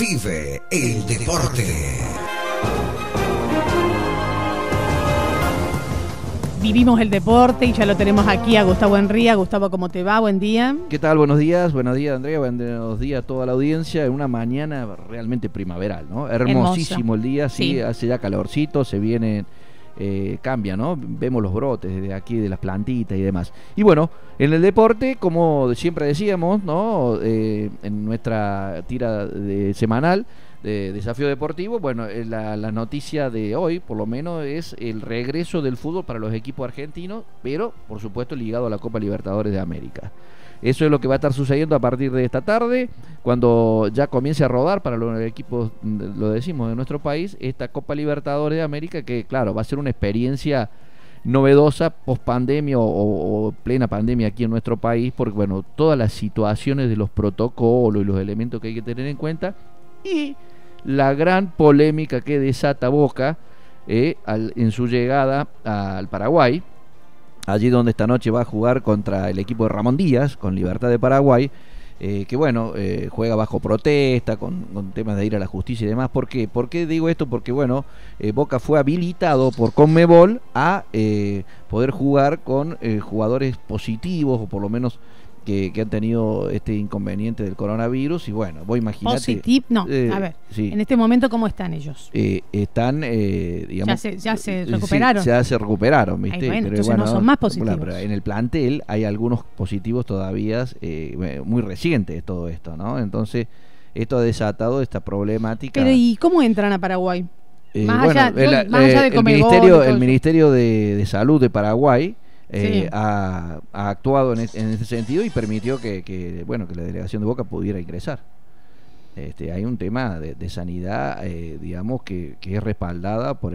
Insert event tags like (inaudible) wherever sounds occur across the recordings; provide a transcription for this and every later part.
Vive el deporte. Vivimos el deporte y ya lo tenemos aquí a Gustavo Enría. Gustavo, ¿cómo te va? Buen día. ¿Qué tal? Buenos días. Buenos días, Andrea. Buenos días a toda la audiencia. En una mañana realmente primaveral, ¿no? Hermosísimo el día. Sí, hace ya calorcito, se viene... Eh, cambia, ¿no? Vemos los brotes de aquí, de las plantitas y demás. Y bueno, en el deporte, como siempre decíamos, ¿no? Eh, en nuestra tira semanal de desafío deportivo, bueno, eh, la noticia de hoy, por lo menos, es el regreso del fútbol para los equipos argentinos, pero por supuesto ligado a la Copa Libertadores de América. Eso es lo que va a estar sucediendo a partir de esta tarde, cuando ya comience a rodar para los equipos, mm, lo decimos, de nuestro país, esta Copa Libertadores de América, que claro, va a ser una experiencia novedosa post pandemia o, plena pandemia aquí en nuestro país, porque bueno, todas las situaciones de los protocolos y los elementos que hay que tener en cuenta y la gran polémica que desata Boca eh, en su llegada al Paraguay allí donde esta noche va a jugar contra el equipo de Ramón Díaz, con Libertad de Paraguay, eh, que bueno, eh, juega bajo protesta, con, temas de ir a la justicia y demás. ¿Por qué? ¿Por qué digo esto? Porque bueno, eh, Boca fue habilitado por Conmebol a poder jugar con jugadores positivos o por lo menos que, han tenido este inconveniente del coronavirus y bueno, vos imaginar ¿Positivo? no, a eh, ver, en este momento ¿cómo están ellos? Eh, están, eh, digamos... Ya se, recuperaron. ya se recuperaron, ¿viste? bueno, no son más positivos. en el plantel hay algunos positivos todavía muy recientes todo esto, ¿no? Entonces, esto ha desatado esta problemática. Pero ¿y cómo entran a Paraguay? más, allá, el, Ministerio, de, Salud de Paraguay eh, ha, actuado en, ese sentido y permitió que, bueno, que la delegación de Boca pudiera ingresar. Este, hay un tema de, sanidad, eh, digamos, que, es respaldada por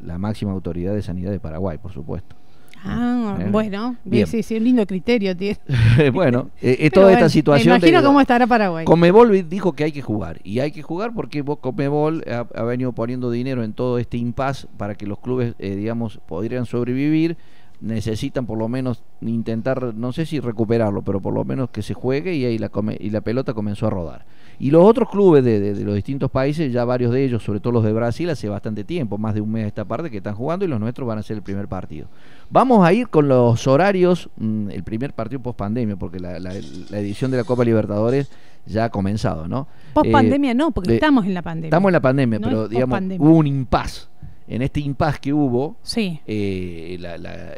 la máxima autoridad de sanidad de Paraguay, por supuesto. Ah, eh, bueno, Bien. sí, sí, un lindo criterio (laughs) bueno, toda esta situación. Me imagino cómo estará Paraguay. Comebol dijo que hay que jugar, y hay que jugar porque Comebol ha, venido poniendo dinero en todo este impas para que los clubes, digamos, podrían sobrevivir necesitan por lo menos intentar, no sé si recuperarlo, pero por lo menos que se juegue y ahí la, y la pelota comenzó a rodar. Y los otros clubes de, los distintos países, ya varios de ellos, sobre todo los de Brasil, hace bastante tiempo, más de un mes esta parte, que están jugando y los nuestros van a ser el primer partido. Vamos a ir con los horarios, mm, el primer partido post pandemia, porque la, edición de la Copa Libertadores ya ha comenzado, ¿no? Post eh, pandemia no, porque estamos en la pandemia. Estamos en la pandemia, pero digamos, hubo un impas en este impas que hubo, eh,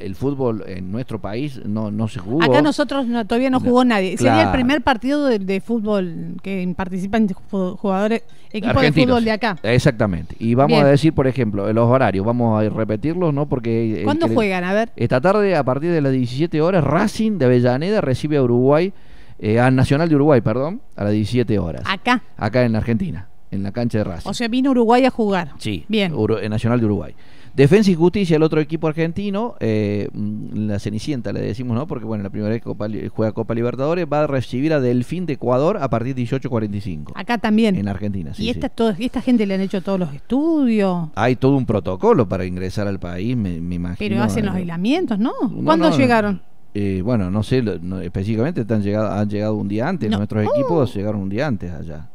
el fútbol en nuestro país no, no se jugó. Acá nosotros todavía no jugó nadie. Sería el primer partido de, fútbol que participan jugadores, equipos de fútbol de acá. Exactamente. Y vamos a decir, por ejemplo, los horarios, vamos a repetirlos, ¿no? Porque... Eh, ¿Cuándo juegan? A ver. Esta tarde, a partir de las 17 horas, Racing de Avellaneda recibe a Uruguay, eh, al Nacional de Uruguay, perdón, a las 17 horas. Acá. Acá en la Argentina en la cancha de Racing. O sea, vino Uruguay a jugar. Sí, bien. Eh, Nacional de Uruguay. Defensa y Justicia, el otro equipo argentino, eh, mm, la Cenicienta le decimos, ¿no? Porque bueno, la primera vez que juega Copa Libertadores, va a recibir a Delfín de Ecuador a partir de 18.45. Acá también. En Argentina, sí. ¿Y esta, esta gente le han hecho todos los estudios? Hay todo un protocolo para ingresar al país, me, imagino. Pero hacen los aislamientos, ¿no? ¿Cuándo llegaron? Eh, bueno, no sé específicamente, están llegado, han llegado un día antes, nuestros oh. equipos llegaron un día antes allá.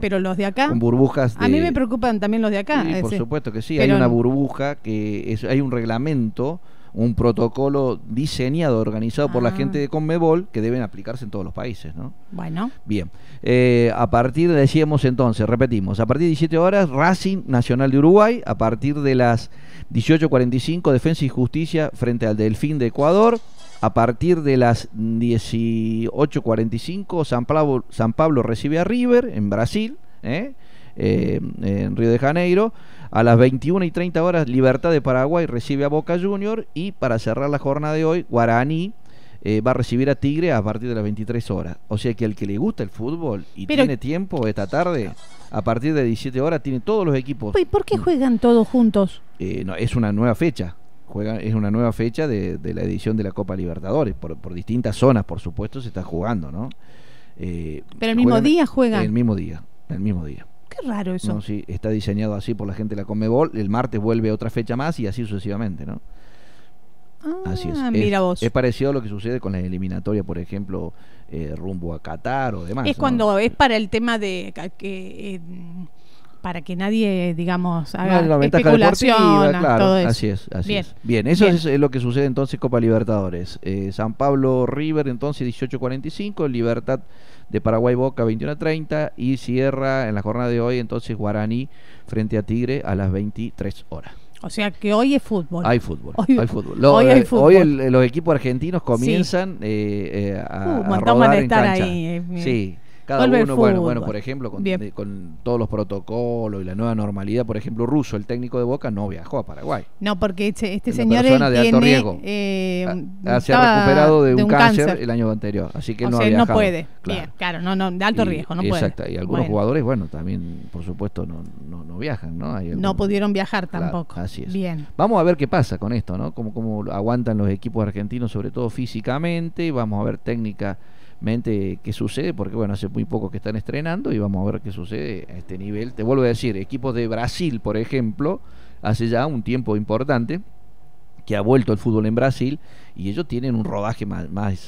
pero los de acá. burbujas. a mí me preocupan también los de acá. por supuesto que sí, hay una burbuja, que hay un reglamento un protocolo diseñado, organizado por la ah. gente de Conmebol, que deben aplicarse en todos los países, ¿no? Bueno. Bien. Eh, a partir, decíamos entonces, repetimos, a partir de 17 horas, Racing Nacional de Uruguay, a partir de las 18.45, Defensa y Justicia frente al Delfín de Ecuador. A partir de las 18.45, San Pablo, San Pablo recibe a River en Brasil, ¿eh? Eh, en Río de Janeiro. A las 21 y 30 horas, Libertad de Paraguay recibe a Boca Junior y para cerrar la jornada de hoy, Guarani eh, va a recibir a Tigre a partir de las 23 horas. O sea que al que le gusta el fútbol y tiene tiempo esta tarde, a partir de 17 horas, tiene todos los equipos. ¿Y por qué juegan todos juntos? Eh, no, es una nueva fecha. es una nueva fecha de, la edición de la Copa Libertadores. Por, distintas zonas, por supuesto, se está jugando, ¿no? Eh, Pero el mismo día juegan. El mismo día, el mismo día raro eso. No, sí, está diseñado así por la gente de la Comebol. El martes vuelve otra fecha más y así sucesivamente, ¿no? Así es. Ah, es, parecido a lo que sucede con la eliminatoria, por ejemplo, eh, rumbo a Qatar o demás. Es cuando es para el tema de eh, que, eh, para que nadie, digamos, haga especulación. todo eso. Así es, así Bien. es. Bien, eso es lo que sucede entonces Copa Libertadores. Eh, San Pablo River entonces 18.45, Libertad de Paraguay Boca 21.30 y cierra en la jornada de hoy entonces Guaraní frente a Tigre a las 23 horas. O sea que hoy es fútbol. Hay fútbol. Hoy, hay fútbol. hoy, eh, los equipos argentinos comienzan eh, eh, a, uh, rodar en cancha. Ahí, sí bueno, bueno, por ejemplo, con, todos los protocolos y la nueva normalidad, por ejemplo, Ruso, el técnico de Boca, no viajó a Paraguay. No, porque este, este señor de alto riesgo. Eh, mm, se ha recuperado de, un, cáncer, el año anterior, así que no ha viajado. no puede. de alto riesgo, no exacto, y algunos jugadores, bueno, también, por supuesto, no, viajan, ¿no? no pudieron viajar tampoco. así es. Bien. Vamos a ver qué pasa con esto, ¿no? Cómo, cómo aguantan los equipos argentinos, sobre todo físicamente, vamos a ver técnica mente qué sucede, porque bueno, hace muy poco que están estrenando y vamos a ver qué sucede a este nivel. Te vuelvo a decir, equipos de Brasil, por ejemplo, hace ya un tiempo importante que ha vuelto el fútbol en Brasil y ellos tienen un rodaje más, más,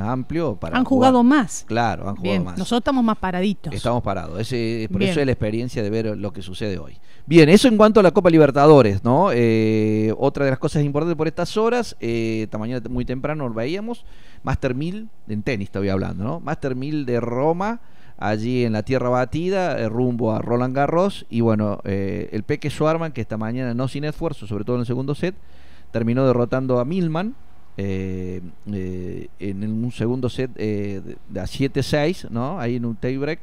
amplio para han jugado más claro han jugado más nosotros estamos más paraditos estamos parados ese por eso es la experiencia de ver lo que sucede hoy bien eso en cuanto a la Copa Libertadores no eh, otra de las cosas importantes por estas horas eh, esta mañana muy temprano lo veíamos Master 1000 en tenis todavía hablando no Master 1000 de Roma allí en la tierra batida, eh, rumbo a Roland Garros. Y bueno, el Peque Suarman que esta mañana no sin esfuerzo, sobre todo en el segundo set, terminó derrotando a Milman. Eh, eh, en un segundo set eh, de a 7-6, ¿no? Ahí en un tiebreak.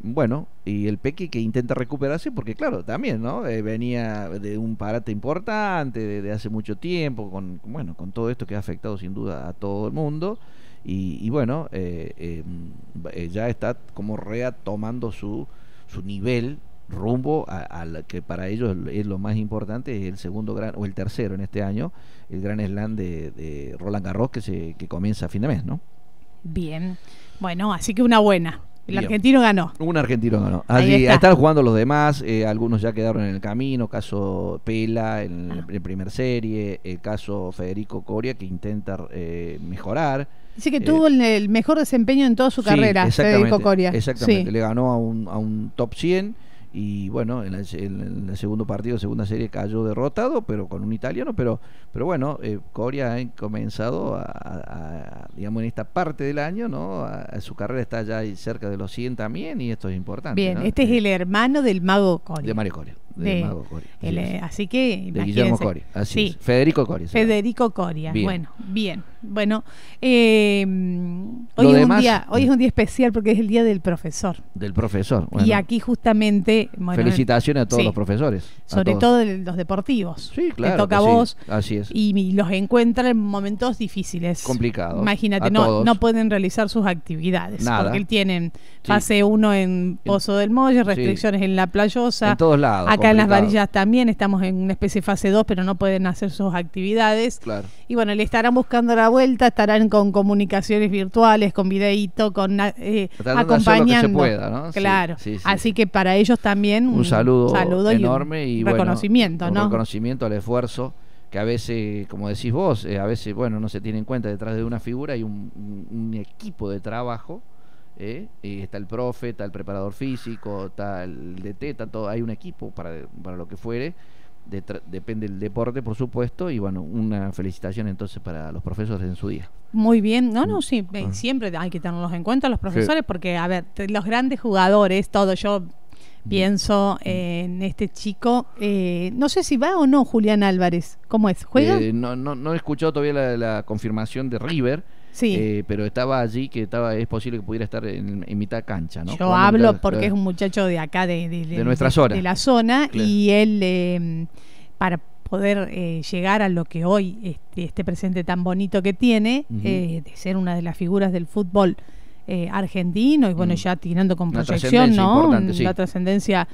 Bueno, y el Pequi que intenta recuperarse, porque claro, también, ¿no? venía de un parate importante, de, hace mucho tiempo, con, bueno, con todo esto que ha afectado sin duda a todo el mundo. Y, bueno, em, ya está como reatomando su, su nivel rumbo al que para ellos es lo más importante, es el segundo gran, o el tercero en este año, el gran slam de, Roland Garros que, que comienza a fin de mes, ¿no? Bien, bueno, así que una buena. El argentino ganó. Un argentino ganó. ahí Están jugando los demás, eh, algunos ya quedaron en el camino, caso Pela en ah. primer serie, el caso Federico Coria que intenta eh, mejorar. Dice que eh, tuvo el, mejor desempeño en toda su carrera, Federico Coria. Exactamente, le ganó a un, a un top 100 y bueno, en, el segundo partido, segunda serie cayó derrotado, pero con un italiano, pero, pero bueno, eh, Coria ha comenzado a, digamos, en esta parte del año, ¿no? su carrera está ya cerca de los 100 también y esto es importante. Bien, este es eh, el hermano del mago Coria. De Mario Coria de, Coria. Eh, así, que De Guillermo Coria, así Federico Coria. Federico Coria, ah, bueno, bien. Bueno, eh, hoy, es un día, especial porque es el día del profesor. Del profesor. Y aquí justamente... Felicitaciones a todos los profesores. Sobre todo los deportivos. Sí, claro. Que toca a vos. Así es. Y, los encuentra en momentos difíciles. Complicados. Imagínate, no, pueden realizar sus actividades. Nada. Porque tienen fase uno en Pozo del Molle, restricciones en La Playosa. En todos lados. Acá en las varillas también estamos en una especie de fase 2, pero no pueden hacer sus actividades. Y bueno, le estarán buscando la vuelta, estarán con comunicaciones virtuales, con videíto, con eh, acompañando. ¿no? Claro. Así que para ellos también un, saludo, enorme y, un reconocimiento, ¿no? Un reconocimiento al esfuerzo que a veces, como decís vos, eh, a veces, bueno, no se tiene en cuenta detrás de una figura hay un equipo de trabajo ¿eh? está el profe, está el preparador físico, está el DT, está todo, hay un equipo para, lo que fuere. depende del deporte, por supuesto, y bueno, una felicitación entonces para los profesores en su día. Muy bien, no, no, mm. sí, ah. siempre hay que tenerlos en cuenta los profesores, porque, a ver, los grandes jugadores, todo, yo pienso eh, mm. en este chico. Eh, no sé si va o no Julián Álvarez. ¿Cómo es? ¿Juega? no, no, no he escuchado todavía la confirmación de River eh, pero estaba allí que estaba es posible que pudiera estar en, mitad cancha, ¿no? Yo hablo porque es un muchacho de acá, de, nuestra zona. De la zona y él, em, para poder eh, llegar a lo que hoy este, este presente tan bonito que tiene, eh, de ser una de las figuras del fútbol argentino y bueno, mm. ya tirando con proyección, ¿no? la trascendencia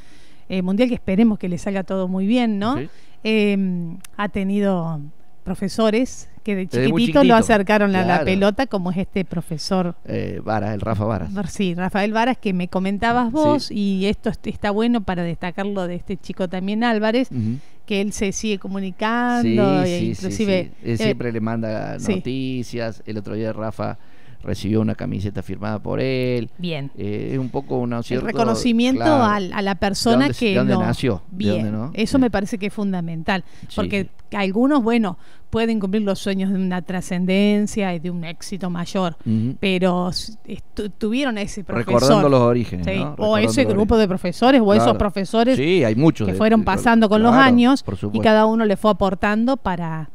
mundial que esperemos que le salga todo muy bien, ¿no? Em, ha tenido profesores que de chiquitito, lo acercaron a la pelota, como es este profesor. Eh, Varas, el Rafa Varas. Sí, Rafael Varas, que me comentabas vos, y esto está bueno para destacarlo de este chico también, Álvarez, que él se sigue comunicando, sí, e inclusive... Eh, siempre le manda noticias, el otro día Rafa recibió una camiseta firmada por él. Bien. es eh, un poco una, reconocimiento a, la persona que. dónde nació. Bien. no? Eso me parece que es fundamental. Porque algunos, bueno, pueden cumplir los sueños de una trascendencia y de un éxito mayor, pero tuvieron ese profesor. Recordando los orígenes. O ese grupo de profesores, o esos profesores hay muchos que fueron pasando con los años y cada uno le fue aportando para,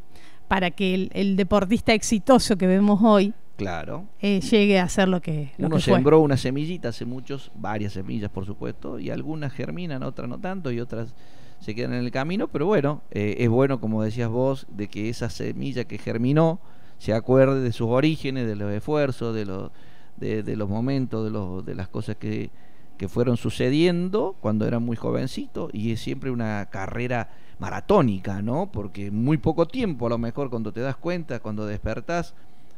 para que el deportista exitoso que vemos hoy Claro. Eh, llegue a hacer lo que. Uno sembró una semillita, hace muchos, varias semillas, por supuesto, y algunas germinan, otras no tanto, y otras se quedan en el camino, pero bueno, eh, es bueno, como decías vos, de que esa semilla que germinó se acuerde de sus orígenes, de los esfuerzos, de los, de, los momentos, de, los, de las cosas que, que fueron sucediendo cuando era muy jovencito, y es siempre una carrera maratónica, ¿no? Porque muy poco tiempo, a lo mejor, cuando te das cuenta, cuando despertás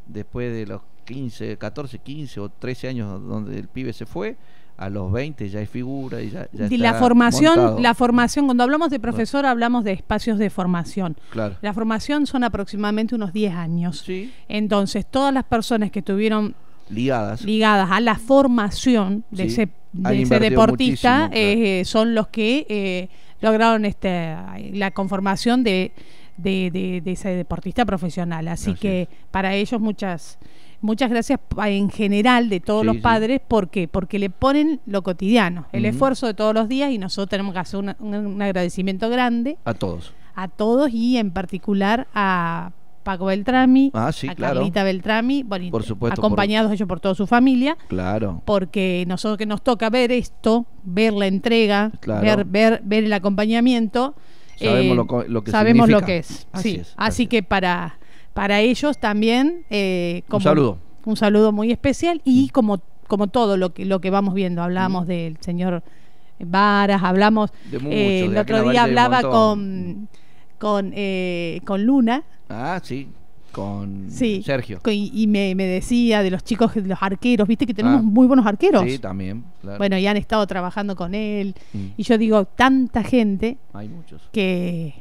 después de los 15, 14, 15 o 13 años donde el pibe se fue, a los 20 ya hay figura y ya, y la formación la formación cuando hablamos de profesor hablamos de espacios de formación la formación son aproximadamente unos 10 años entonces todas las personas que estuvieron ligadas ligadas a la formación de ese, deportista eh, son los que eh, lograron este la conformación de de, de, ese deportista profesional. Así, que para ellos muchas muchas gracias en general de todos los padres. ¿Por qué? Porque le ponen lo cotidiano, el esfuerzo de todos los días y nosotros tenemos que hacer un, agradecimiento grande. A todos. A todos y en particular a Paco Beltrami, ah, a Beltrami, por supuesto, acompañados ellos por toda su familia. Claro. Porque nosotros que nos toca ver esto, ver la entrega, ver, ver, ver el acompañamiento Sabemos eh, lo, que Sabemos lo que es. Así, así que para, para ellos también... Eh, un saludo. Un saludo muy especial y mm. como, como todo lo que, lo que vamos viendo, mm. hablamos del señor Varas, hablamos... Eh, el otro día hablaba con, con, con Luna. Ah, sí con Sergio. y me, decía de los chicos, los arqueros, viste que tenemos ah, muy buenos arqueros. Sí, también. Bueno, y han estado trabajando con él. Mm. Y yo digo, tanta gente. Hay muchos. Que,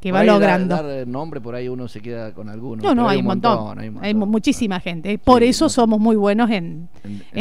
que va logrando. Dar, nombre, por ahí uno se queda con alguno. No, no, hay, un montón, hay, muchísima gente. Por eso somos muy buenos en,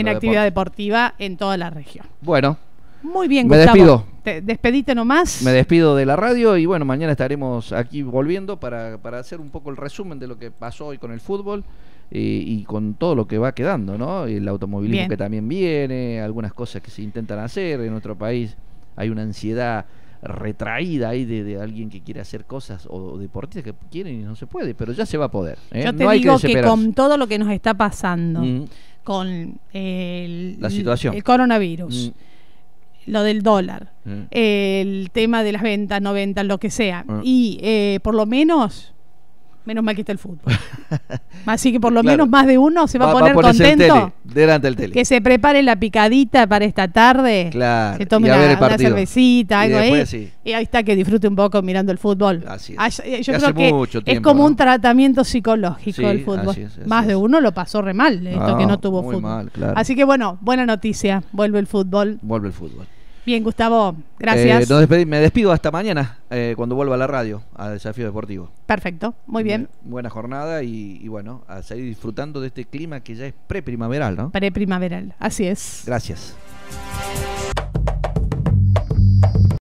actividad deportiva en toda la región. Bueno. Muy bien, Me despido despedite nomás. Me despido de la radio y bueno, mañana estaremos aquí volviendo para, hacer un poco el resumen de lo que pasó hoy con el fútbol y con todo lo que va quedando, ¿no? El automovilismo que también viene, algunas cosas que se intentan hacer en nuestro país. Hay una ansiedad retraída ahí de, alguien que quiere hacer cosas o deportistas que quieren y no se puede, pero ya se va a poder. ¿eh? Yo te digo que, con todo lo que nos está pasando, mm. con el, el coronavirus. Mm lo del dólar, mm. el tema de las ventas, no ventas, lo que sea. Ah. Y eh, por lo menos, menos mal que está el fútbol. (laughs) Así que por lo menos más de uno se va, a poner, contento. delante del tele. Que se prepare la picadita para esta tarde. Claro. Se tome una, cervecita, algo ahí. Y ahí está que disfrute un poco mirando el fútbol. Así es. yo creo que es como un tratamiento psicológico el fútbol. más de uno lo pasó re mal, esto que ah, no tuvo fútbol. Así que bueno, buena noticia. Vuelve el fútbol. Vuelve el fútbol. Bien, Gustavo, gracias. Eh, me despido hasta mañana eh, cuando vuelva a la radio, a Desafío Deportivo. Perfecto, muy bien. buena jornada y, y, bueno, a seguir disfrutando de este clima que ya es preprimaveral, ¿no? Preprimaveral, así es. Gracias.